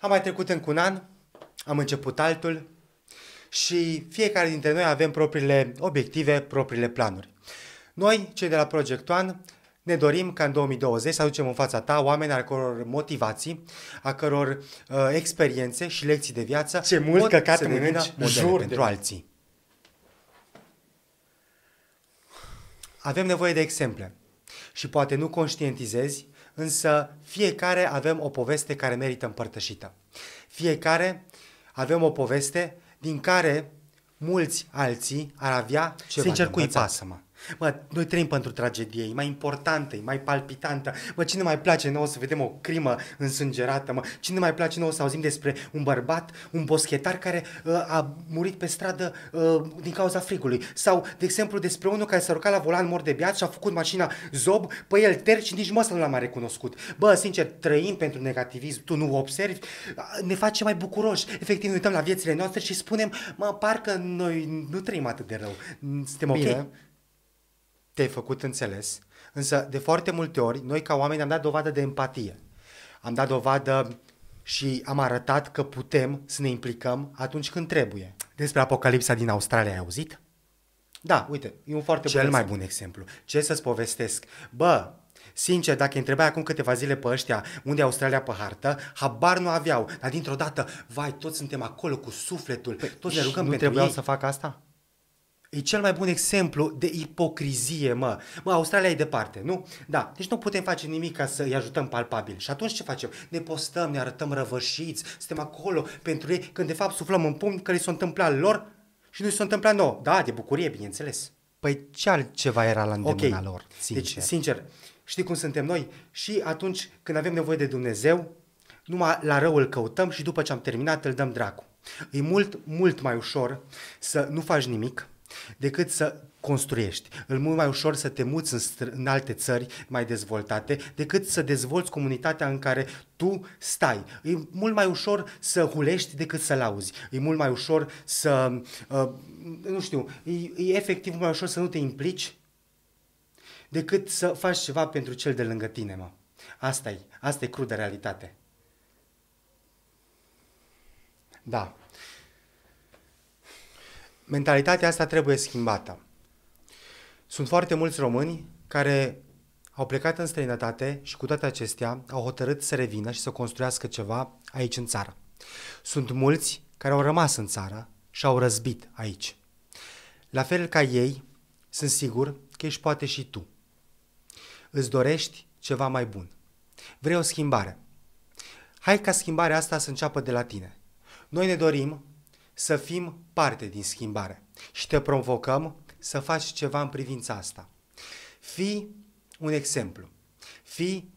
A mai trecut încă un an, am început altul și fiecare dintre noi avem propriile obiective, propriile planuri. Noi, cei de la Project One, ne dorim ca în 2020 să aducem în fața ta oameni al căror motivații, a căror uh, experiențe și lecții de viață Ce mult căcat să devină modele pentru de... alții. Avem nevoie de exemple și poate nu conștientizezi însă fiecare avem o poveste care merită împărtășită. Fiecare avem o poveste din care mulți alții ar avea Ceva sincer cui pasă, mă. Mă, noi trăim pentru tragedie, e mai importantă, e mai palpitantă. Mă, cine mai place nouă să vedem o crimă însângerată, mă, cine mai place nouă să auzim despre un bărbat, un boschetar care uh, a murit pe stradă uh, din cauza frigului. Sau, de exemplu, despre unul care s-a urcat la volan mor de beat și a făcut mașina zob, pe păi el ter și nici măsă nu l-am mai recunoscut. Bă, sincer, trăim pentru negativism, tu nu observi, ne face mai bucuroși. Efectiv, ne uităm la viețile noastre și spunem, mă, parcă noi nu trăim atât de rău. Suntem Bine. ok te-ai făcut înțeles, însă de foarte multe ori noi ca oameni am dat dovadă de empatie. Am dat dovadă și am arătat că putem să ne implicăm atunci când trebuie. Despre apocalipsa din Australia ai auzit? Da, uite, e un foarte Cel bun mai bun exemplu. Ce să-ți povestesc? Bă, Sincer, dacă îi întrebai acum câteva zile pe ăștia unde e Australia pe hartă, habar nu aveau. Dar dintr-o dată, vai, toți suntem acolo cu sufletul, păi, toți ne rugăm nu pentru trebuiau ei. să fac asta? E cel mai bun exemplu de ipocrizie, mă. Mă, Australia e departe, nu? Da, deci nu putem face nimic ca să-i ajutăm palpabil. Și atunci ce facem? Ne postăm, ne arătăm răvășiți, suntem acolo pentru ei, când de fapt suflăm în pumn că li s-a întâmplat lor și nu s-a întâmplat nouă. Da, de bucurie, bineînțeles. Păi ce altceva era la îndemâna okay. lor, deci, sincer. Deci, sincer, știi cum suntem noi? Și atunci când avem nevoie de Dumnezeu, numai la rău îl căutăm și după ce am terminat îl dăm dracu. E mult, mult mai ușor să nu faci nimic, decât să construiești. Îl mult mai ușor să te muți în, str- în alte țări mai dezvoltate decât să dezvolți comunitatea în care tu stai. E mult mai ușor să hulești decât să lauzi. E mult mai ușor să, uh, nu știu, e, e efectiv mai ușor să nu te implici decât să faci ceva pentru cel de lângă tine, mă. Asta e, asta e crudă realitate. Da mentalitatea asta trebuie schimbată. Sunt foarte mulți români care au plecat în străinătate și cu toate acestea au hotărât să revină și să construiască ceva aici în țară. Sunt mulți care au rămas în țară și au răzbit aici. La fel ca ei, sunt sigur că ești poate și tu. Îți dorești ceva mai bun. Vrei o schimbare. Hai ca schimbarea asta să înceapă de la tine. Noi ne dorim să fim parte din schimbare și te provocăm să faci ceva în privința asta. Fii un exemplu. Fii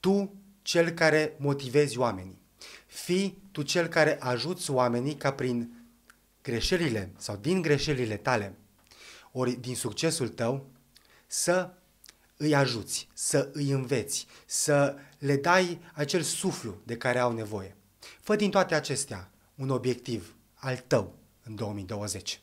tu cel care motivezi oamenii. Fii tu cel care ajuți oamenii ca prin greșelile sau din greșelile tale, ori din succesul tău, să îi ajuți, să îi înveți, să le dai acel suflu de care au nevoie. Fă din toate acestea un obiectiv al tău în 2020.